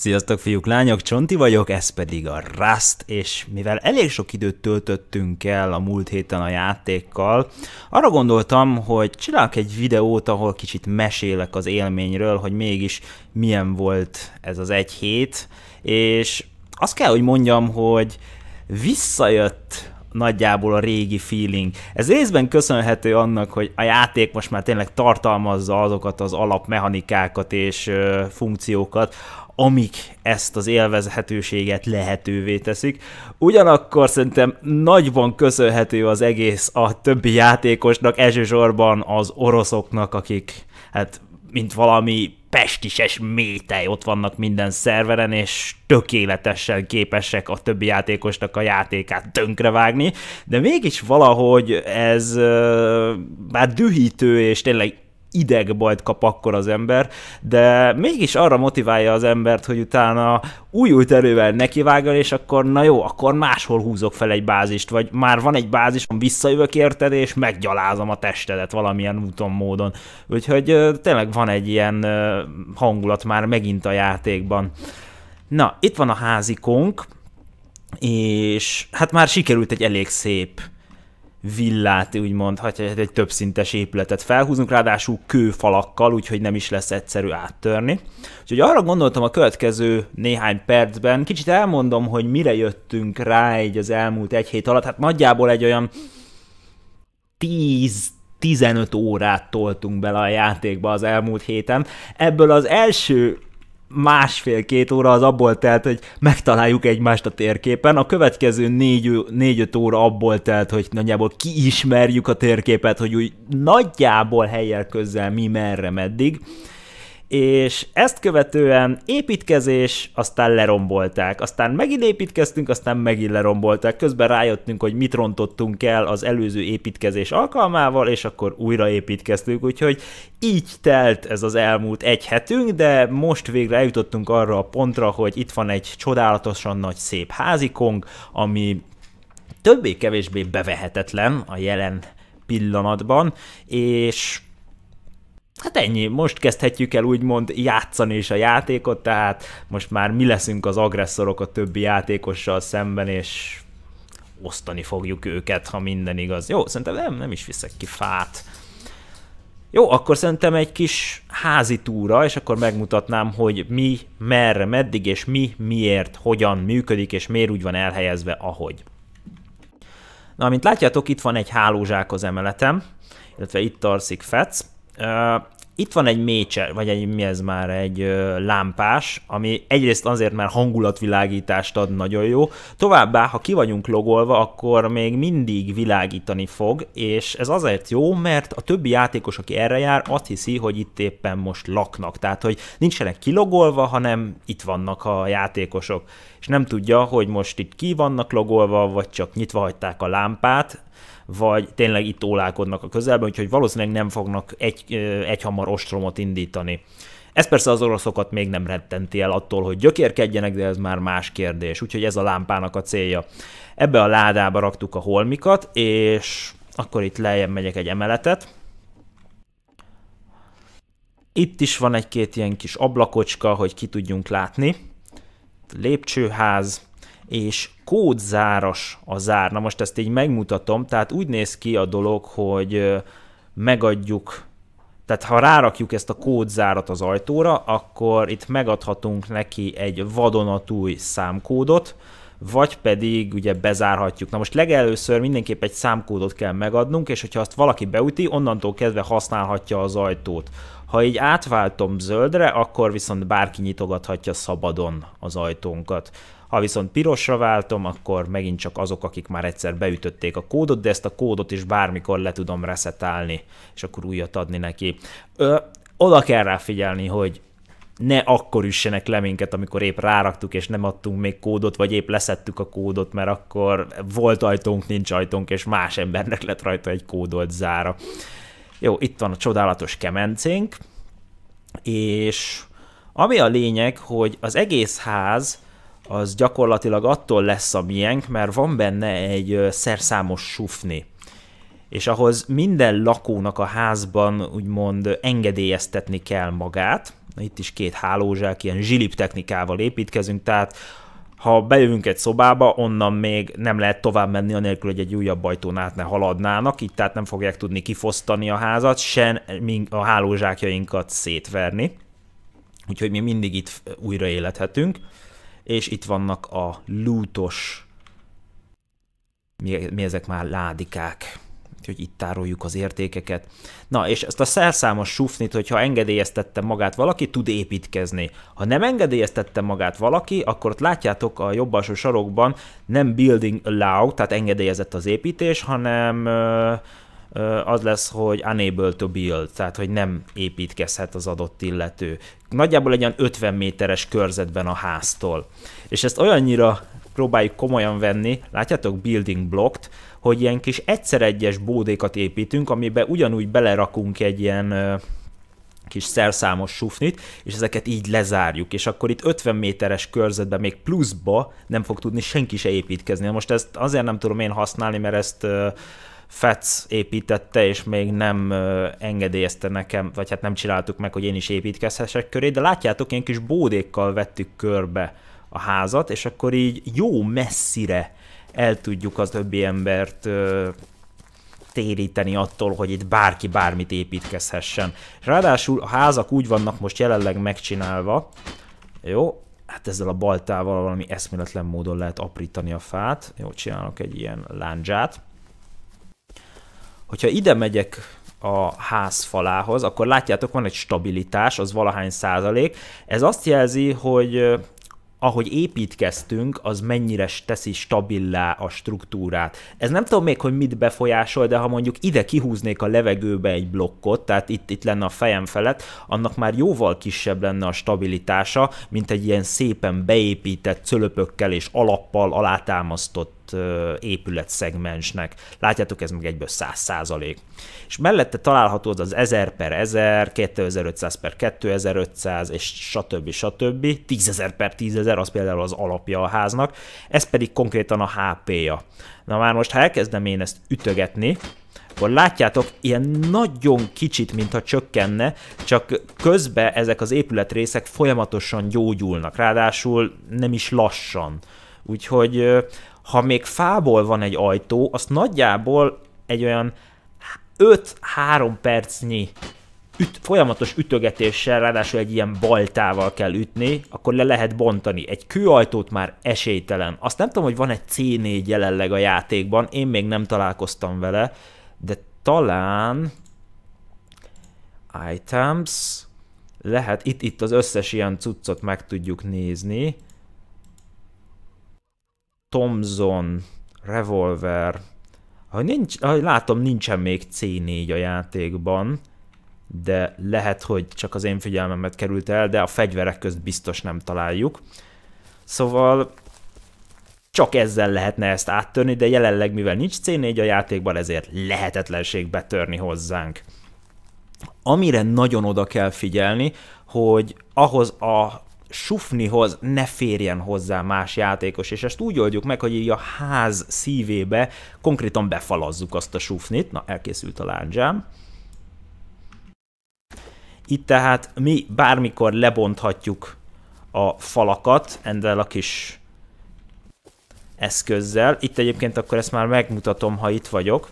Sziasztok fiúk, lányok, Csonti vagyok, ez pedig a Rust, és mivel elég sok időt töltöttünk el a múlt héten a játékkal, arra gondoltam, hogy csinálok egy videót, ahol kicsit mesélek az élményről, hogy mégis milyen volt ez az egy hét, és azt kell, hogy mondjam, hogy visszajött nagyjából a régi feeling. Ez részben köszönhető annak, hogy a játék most már tényleg tartalmazza azokat az alapmechanikákat és ö, funkciókat, amik ezt az élvezhetőséget lehetővé teszik. Ugyanakkor szerintem nagyban köszönhető az egész a többi játékosnak, elsősorban az oroszoknak, akik hát mint valami pestises métej ott vannak minden szerveren, és tökéletesen képesek a többi játékosnak a játékát tönkrevágni, de mégis valahogy ez már dühítő, és tényleg idegbajt kap akkor az ember, de mégis arra motiválja az embert, hogy utána új erővel nekivágol, és akkor na jó, akkor máshol húzok fel egy bázist, vagy már van egy bázison, visszajövök érted, és meggyalázom a testedet valamilyen úton, módon. Úgyhogy tényleg van egy ilyen hangulat már megint a játékban. Na, itt van a házikónk, és hát már sikerült egy elég szép villát, úgymond, ha hát egy többszintes épületet felhúzunk, ráadásul kőfalakkal, úgyhogy nem is lesz egyszerű áttörni. Úgyhogy arra gondoltam a következő néhány percben, kicsit elmondom, hogy mire jöttünk rá egy az elmúlt egy hét alatt, hát nagyjából egy olyan 10 15 órát toltunk bele a játékba az elmúlt héten. Ebből az első másfél-két óra az abból telt, hogy megtaláljuk egymást a térképen, a következő négy-öt óra abból telt, hogy nagyjából kiismerjük a térképet, hogy úgy nagyjából helyel közel mi merre meddig, és ezt követően építkezés, aztán lerombolták, aztán megint építkeztünk, aztán megint lerombolták, közben rájöttünk, hogy mit rontottunk el az előző építkezés alkalmával, és akkor újra építkeztünk, úgyhogy így telt ez az elmúlt egy hetünk, de most végre eljutottunk arra a pontra, hogy itt van egy csodálatosan nagy szép házikong, ami többé-kevésbé bevehetetlen a jelen pillanatban, és hát ennyi, most kezdhetjük el úgymond játszani is a játékot, tehát most már mi leszünk az agresszorok a többi játékossal szemben, és osztani fogjuk őket, ha minden igaz. Jó, szerintem nem, nem is viszek ki fát. Jó, akkor szerintem egy kis házi túra, és akkor megmutatnám, hogy mi, merre, meddig, és mi, miért, hogyan működik, és miért úgy van elhelyezve, ahogy. Na, mint látjátok, itt van egy hálózsák az emeletem, illetve itt tarszik Fetsz itt van egy mécser, vagy egy, mi ez már, egy ö, lámpás, ami egyrészt azért már hangulatvilágítást ad, nagyon jó. Továbbá, ha ki vagyunk logolva, akkor még mindig világítani fog, és ez azért jó, mert a többi játékos, aki erre jár, azt hiszi, hogy itt éppen most laknak. Tehát, hogy nincsenek kilogolva, hanem itt vannak a játékosok. És nem tudja, hogy most itt ki vannak logolva, vagy csak nyitva hagyták a lámpát, vagy tényleg itt ólálkodnak a közelben, úgyhogy valószínűleg nem fognak egy, egyhamar ostromot indítani. Ez persze az oroszokat még nem rettenti el attól, hogy gyökérkedjenek, de ez már más kérdés, úgyhogy ez a lámpának a célja. Ebbe a ládába raktuk a holmikat, és akkor itt lejjebb megyek egy emeletet. Itt is van egy-két ilyen kis ablakocska, hogy ki tudjunk látni. Lépcsőház, és kódzáras a zár. Na most ezt így megmutatom, tehát úgy néz ki a dolog, hogy megadjuk tehát ha rárakjuk ezt a kódzárat az ajtóra, akkor itt megadhatunk neki egy vadonatúj számkódot, vagy pedig ugye bezárhatjuk. Na most legelőször mindenképp egy számkódot kell megadnunk, és hogyha azt valaki beüti, onnantól kezdve használhatja az ajtót. Ha így átváltom zöldre, akkor viszont bárki nyitogathatja szabadon az ajtónkat. Ha viszont pirosra váltom, akkor megint csak azok, akik már egyszer beütötték a kódot, de ezt a kódot is bármikor le tudom resetálni, és akkor újat adni neki. Ö, oda kell rá figyelni, hogy ne akkor üssenek le minket, amikor épp ráraktuk, és nem adtunk még kódot, vagy épp leszettük a kódot, mert akkor volt ajtónk, nincs ajtónk, és más embernek lett rajta egy kódolt zára. Jó, itt van a csodálatos kemencénk, és ami a lényeg, hogy az egész ház az gyakorlatilag attól lesz a miénk, mert van benne egy szerszámos sufni és ahhoz minden lakónak a házban úgymond engedélyeztetni kell magát. Itt is két hálózsák, ilyen zsilip technikával építkezünk, tehát ha bejövünk egy szobába, onnan még nem lehet tovább menni, anélkül, hogy egy újabb ajtón át ne haladnának, így tehát nem fogják tudni kifosztani a házat, sen a hálózsákjainkat szétverni. Úgyhogy mi mindig itt újra élethetünk és itt vannak a lútos, mi, mi ezek már ládikák, hogy itt tároljuk az értékeket. Na, és ezt a szerszámos sufnit, hogyha engedélyeztette magát valaki, tud építkezni. Ha nem engedélyeztette magát valaki, akkor ott látjátok a jobb alsó sarokban nem building allow, tehát engedélyezett az építés, hanem az lesz, hogy unable to build, tehát hogy nem építkezhet az adott illető. Nagyjából egy olyan 50 méteres körzetben a háztól. És ezt olyannyira próbáljuk komolyan venni, látjátok building blocked, hogy ilyen kis egyszer egyes bódékat építünk, amiben ugyanúgy belerakunk egy ilyen kis szerszámos sufnit, és ezeket így lezárjuk, és akkor itt 50 méteres körzetben még pluszba nem fog tudni senki se építkezni. Most ezt azért nem tudom én használni, mert ezt FETS építette, és még nem engedélyezte nekem, vagy hát nem csináltuk meg, hogy én is építkezhessek köré, de látjátok, ilyen kis bódékkal vettük körbe a házat, és akkor így jó messzire el tudjuk az többi embert téríteni attól, hogy itt bárki bármit építkezhessen. Ráadásul a házak úgy vannak most jelenleg megcsinálva, jó, hát ezzel a baltával valami eszméletlen módon lehet aprítani a fát. Jó, csinálok egy ilyen láncsát. Hogyha ide megyek a ház falához, akkor látjátok, van egy stabilitás, az valahány százalék. Ez azt jelzi, hogy ahogy építkeztünk, az mennyire teszi stabilá a struktúrát. Ez nem tudom még, hogy mit befolyásol, de ha mondjuk ide kihúznék a levegőbe egy blokkot, tehát itt, itt lenne a fejem felett, annak már jóval kisebb lenne a stabilitása, mint egy ilyen szépen beépített cölöpökkel és alappal alátámasztott adott épületszegmensnek. Látjátok, ez meg egyből 100 százalék. És mellette található az 1000 per 1000, 2500 per 2500, és stb. stb. 10000 per 10000, az például az alapja a háznak, ez pedig konkrétan a HP-ja. Na már most, ha elkezdem én ezt ütögetni, akkor látjátok, ilyen nagyon kicsit, mintha csökkenne, csak közben ezek az épületrészek folyamatosan gyógyulnak, ráadásul nem is lassan. Úgyhogy ha még fából van egy ajtó, azt nagyjából egy olyan 5-3 percnyi üt, folyamatos ütögetéssel, ráadásul egy ilyen baltával kell ütni, akkor le lehet bontani. Egy kőajtót már esélytelen. Azt nem tudom, hogy van egy C4 jelenleg a játékban, én még nem találkoztam vele, de talán items lehet, itt, itt az összes ilyen cuccot meg tudjuk nézni. Thomson, Revolver, ahogy, nincs, ahogy látom, nincsen még C4 a játékban, de lehet, hogy csak az én figyelmemet került el, de a fegyverek közt biztos nem találjuk. Szóval csak ezzel lehetne ezt áttörni, de jelenleg mivel nincs C4 a játékban, ezért lehetetlenség betörni hozzánk. Amire nagyon oda kell figyelni, hogy ahhoz a sufnihoz ne férjen hozzá más játékos, és ezt úgy oldjuk meg, hogy így a ház szívébe konkrétan befalazzuk azt a sufnit. Na, elkészült a láncsám. Itt tehát mi bármikor lebonthatjuk a falakat ezzel a kis eszközzel. Itt egyébként akkor ezt már megmutatom, ha itt vagyok.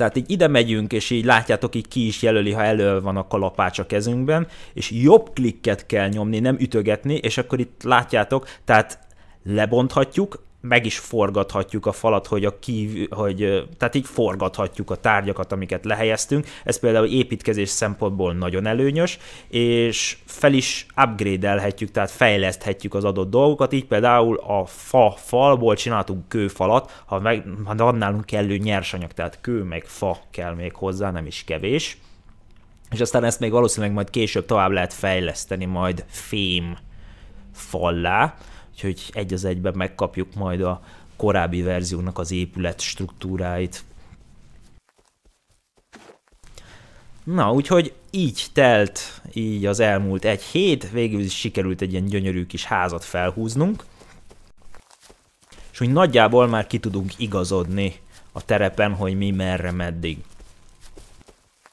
Tehát így ide megyünk, és így látjátok, így ki is jelöli, ha elő van a kalapács a kezünkben, és jobb klikket kell nyomni, nem ütögetni, és akkor itt látjátok, tehát lebonthatjuk, meg is forgathatjuk a falat, hogy a kív, hogy, tehát így forgathatjuk a tárgyakat, amiket lehelyeztünk. Ez például építkezés szempontból nagyon előnyös, és fel is upgrade-elhetjük, tehát fejleszthetjük az adott dolgokat, így például a fa falból csináltunk kőfalat, ha, meg, ha nálunk kellő nyersanyag, tehát kő meg fa kell még hozzá, nem is kevés. És aztán ezt még valószínűleg majd később tovább lehet fejleszteni majd fém fallá, úgyhogy egy az egyben megkapjuk majd a korábbi verziónak az épület struktúráit. Na, úgyhogy így telt így az elmúlt egy hét, végül is sikerült egy ilyen gyönyörű kis házat felhúznunk, és úgy nagyjából már ki tudunk igazodni a terepen, hogy mi merre meddig.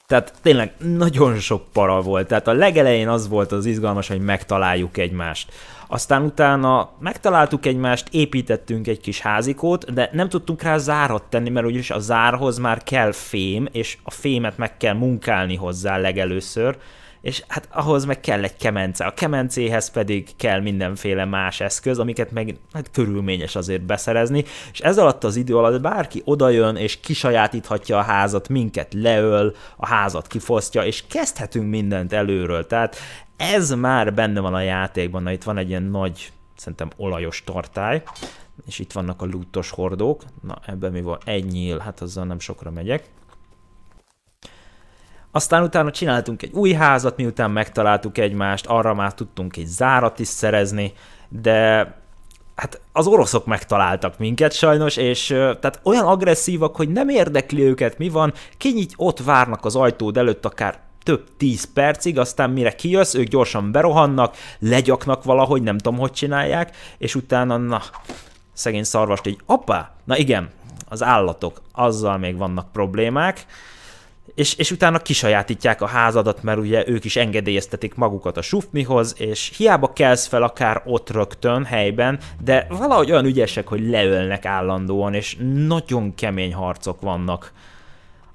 Tehát tényleg nagyon sok para volt. Tehát a legelején az volt az izgalmas, hogy megtaláljuk egymást. Aztán utána megtaláltuk egymást, építettünk egy kis házikót, de nem tudtunk rá zárat tenni, mert úgyis a zárhoz már kell fém, és a fémet meg kell munkálni hozzá legelőször, és hát ahhoz meg kell egy kemence. A kemencéhez pedig kell mindenféle más eszköz, amiket meg hát körülményes azért beszerezni, és ez alatt az idő alatt bárki odajön és kisajátíthatja a házat, minket leöl, a házat kifosztja, és kezdhetünk mindent előről. Tehát ez már benne van a játékban, na itt van egy ilyen nagy, szerintem olajos tartály, és itt vannak a lútos hordók, na ebben mi van? Egy nyíl, hát azzal nem sokra megyek. Aztán utána csináltunk egy új házat, miután megtaláltuk egymást, arra már tudtunk egy zárat is szerezni, de hát az oroszok megtaláltak minket sajnos, és tehát olyan agresszívak, hogy nem érdekli őket, mi van, kinyit, ott várnak az ajtód előtt akár több tíz percig, aztán mire kijössz, ők gyorsan berohannak, legyaknak valahogy, nem tudom, hogy csinálják, és utána, na, szegény szarvast egy apa, na igen, az állatok, azzal még vannak problémák, és, és utána kisajátítják a házadat, mert ugye ők is engedélyeztetik magukat a sufmihoz, és hiába kelsz fel akár ott rögtön, helyben, de valahogy olyan ügyesek, hogy leölnek állandóan, és nagyon kemény harcok vannak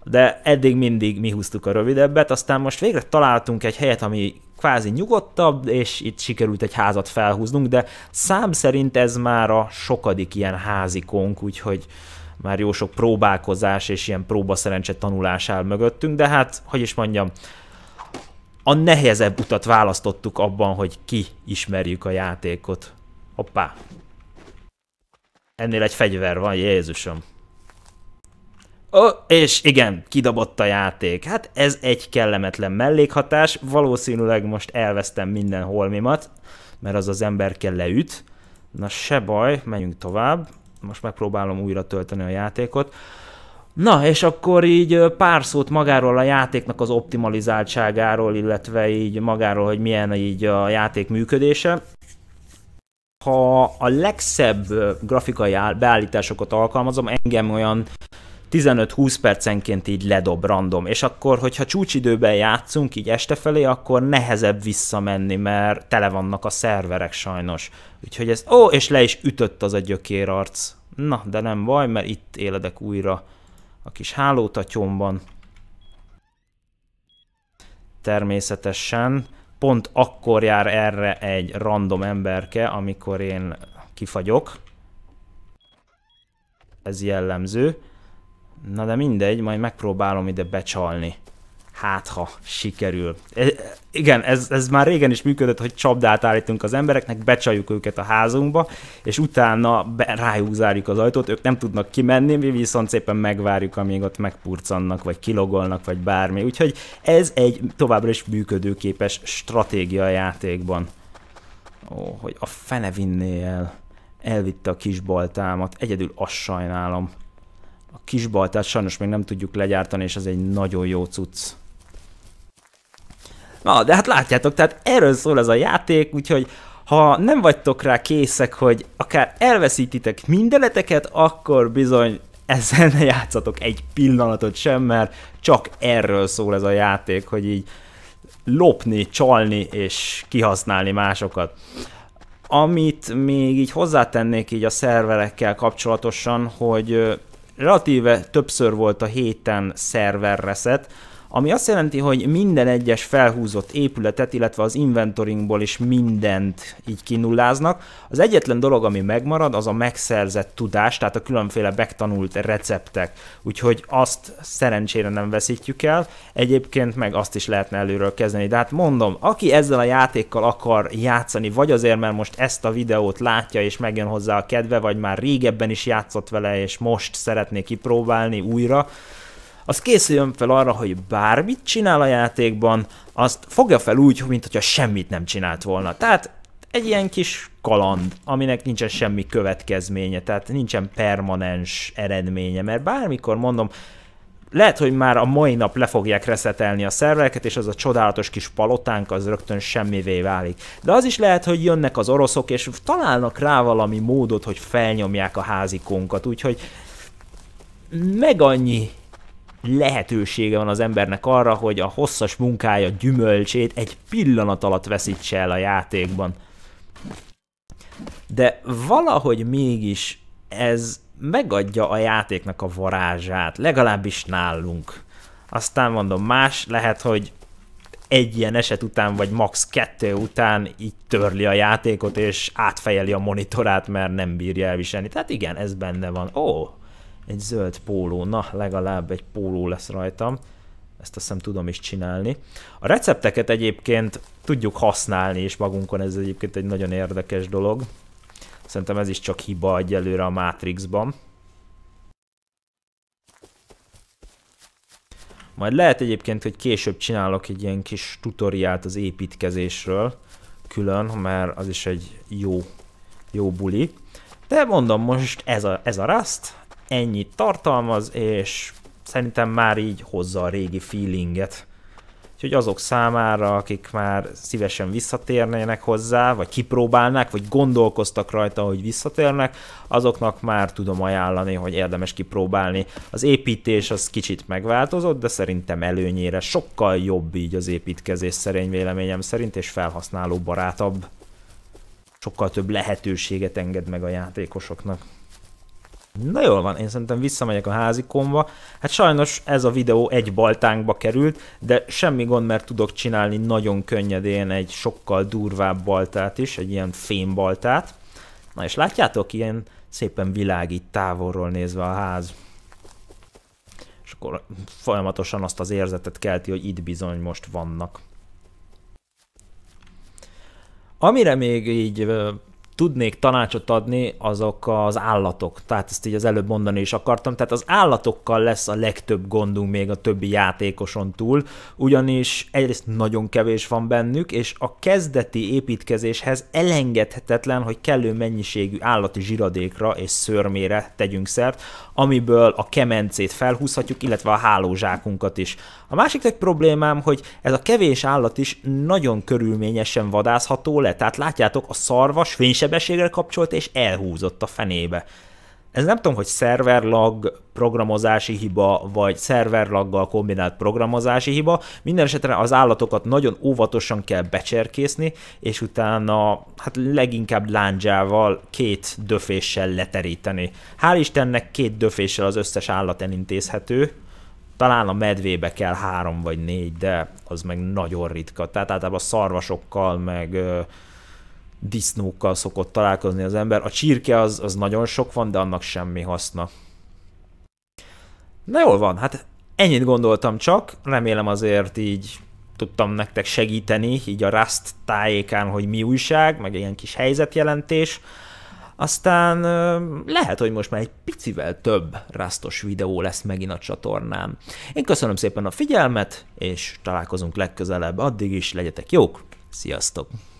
de eddig mindig mi húztuk a rövidebbet, aztán most végre találtunk egy helyet, ami kvázi nyugodtabb, és itt sikerült egy házat felhúznunk, de szám szerint ez már a sokadik ilyen házikónk, úgyhogy már jó sok próbálkozás és ilyen próbaszerencse tanulás áll mögöttünk, de hát, hogy is mondjam, a nehezebb utat választottuk abban, hogy ki ismerjük a játékot. Hoppá! Ennél egy fegyver van, Jézusom! és igen, kidobott a játék. Hát ez egy kellemetlen mellékhatás, valószínűleg most elvesztem minden holmimat, mert az az ember kell leüt. Na se baj, menjünk tovább. Most megpróbálom újra tölteni a játékot. Na, és akkor így pár szót magáról a játéknak az optimalizáltságáról, illetve így magáról, hogy milyen így a játék működése. Ha a legszebb grafikai beállításokat alkalmazom, engem olyan 15-20 percenként így ledob random, és akkor, hogyha csúcsidőben játszunk, így este felé, akkor nehezebb visszamenni, mert tele vannak a szerverek sajnos. Úgyhogy ez, ó, és le is ütött az a gyökérarc. Na, de nem baj, mert itt éledek újra a kis hálótatyomban. Természetesen pont akkor jár erre egy random emberke, amikor én kifagyok. Ez jellemző. Na de mindegy, majd megpróbálom ide becsalni. Hát ha sikerül. E, igen, ez, ez már régen is működött, hogy csapdát állítunk az embereknek, becsaljuk őket a házunkba, és utána be, rájuk zárjuk az ajtót, ők nem tudnak kimenni, mi viszont szépen megvárjuk, amíg ott megpurcannak, vagy kilogolnak, vagy bármi. Úgyhogy ez egy továbbra is működőképes stratégia a játékban. Ó, hogy a fene vinné el. Elvitte a kis baltámat, egyedül azt sajnálom. A kisbaltát sajnos még nem tudjuk legyártani, és ez egy nagyon jó cucc. Na, de hát látjátok, tehát erről szól ez a játék, úgyhogy ha nem vagytok rá készek, hogy akár elveszítitek mindeneteket, akkor bizony ezzel ne játszatok egy pillanatot sem, mert csak erről szól ez a játék, hogy így lopni, csalni és kihasználni másokat. Amit még így hozzátennék így a szerverekkel kapcsolatosan, hogy relatíve többször volt a héten szerver reset, ami azt jelenti, hogy minden egyes felhúzott épületet, illetve az inventoringból is mindent így kinulláznak. Az egyetlen dolog, ami megmarad, az a megszerzett tudás, tehát a különféle megtanult receptek, úgyhogy azt szerencsére nem veszítjük el, egyébként meg azt is lehetne előről kezdeni. De hát mondom, aki ezzel a játékkal akar játszani, vagy azért, mert most ezt a videót látja és megjön hozzá a kedve, vagy már régebben is játszott vele, és most szeretné kipróbálni újra, az készüljön fel arra, hogy bármit csinál a játékban, azt fogja fel úgy, mint hogyha semmit nem csinált volna. Tehát egy ilyen kis kaland, aminek nincsen semmi következménye, tehát nincsen permanens eredménye, mert bármikor mondom, lehet, hogy már a mai nap le fogják reszetelni a szerveket, és az a csodálatos kis palotánk az rögtön semmivé válik. De az is lehet, hogy jönnek az oroszok, és találnak rá valami módot, hogy felnyomják a házikunkat, úgyhogy meg annyi lehetősége van az embernek arra, hogy a hosszas munkája gyümölcsét egy pillanat alatt veszítse el a játékban. De valahogy mégis ez megadja a játéknak a varázsát, legalábbis nálunk. Aztán mondom, más lehet, hogy egy ilyen eset után, vagy max. kettő után így törli a játékot, és átfejeli a monitorát, mert nem bírja elviselni. Tehát igen, ez benne van. Ó, egy zöld póló, na legalább egy póló lesz rajtam, ezt azt hiszem tudom is csinálni. A recepteket egyébként tudjuk használni és magunkon, ez egyébként egy nagyon érdekes dolog. Szerintem ez is csak hiba egyelőre a Matrixban. Majd lehet egyébként, hogy később csinálok egy ilyen kis tutoriált az építkezésről külön, mert az is egy jó, jó buli. De mondom, most ez a, ez a Rust, ennyit tartalmaz, és szerintem már így hozza a régi feelinget. Úgyhogy azok számára, akik már szívesen visszatérnének hozzá, vagy kipróbálnák, vagy gondolkoztak rajta, hogy visszatérnek, azoknak már tudom ajánlani, hogy érdemes kipróbálni. Az építés az kicsit megváltozott, de szerintem előnyére sokkal jobb így az építkezés szerény véleményem szerint, és felhasználó barátabb. Sokkal több lehetőséget enged meg a játékosoknak. Na jól van, én szerintem visszamegyek a házikomba. Hát sajnos ez a videó egy baltánkba került, de semmi gond, mert tudok csinálni nagyon könnyedén egy sokkal durvább baltát is, egy ilyen fémbaltát. Na és látjátok, ilyen szépen világít távolról nézve a ház. És akkor folyamatosan azt az érzetet kelti, hogy itt bizony most vannak. Amire még így tudnék tanácsot adni, azok az állatok. Tehát ezt így az előbb mondani is akartam. Tehát az állatokkal lesz a legtöbb gondunk még a többi játékoson túl, ugyanis egyrészt nagyon kevés van bennük, és a kezdeti építkezéshez elengedhetetlen, hogy kellő mennyiségű állati zsiradékra és szörmére tegyünk szert, amiből a kemencét felhúzhatjuk, illetve a hálózsákunkat is. A másik egy problémám, hogy ez a kevés állat is nagyon körülményesen vadászható le. Tehát látjátok, a szarvas fény sebességre kapcsolt, és elhúzott a fenébe. Ez nem tudom, hogy szerverlag programozási hiba, vagy szerverlaggal kombinált programozási hiba. Minden esetre az állatokat nagyon óvatosan kell becserkészni, és utána hát leginkább láncsával két döféssel leteríteni. Hál' Istennek két döféssel az összes állat elintézhető, talán a medvébe kell három vagy négy, de az meg nagyon ritka. Tehát általában a szarvasokkal, meg disznókkal szokott találkozni az ember. A csirke az, az nagyon sok van, de annak semmi haszna. Na jól van, hát ennyit gondoltam csak, remélem azért így tudtam nektek segíteni, így a Rust tájékán, hogy mi újság, meg ilyen kis helyzetjelentés. Aztán lehet, hogy most már egy picivel több rasztos videó lesz megint a csatornán. Én köszönöm szépen a figyelmet, és találkozunk legközelebb. Addig is legyetek jók, sziasztok!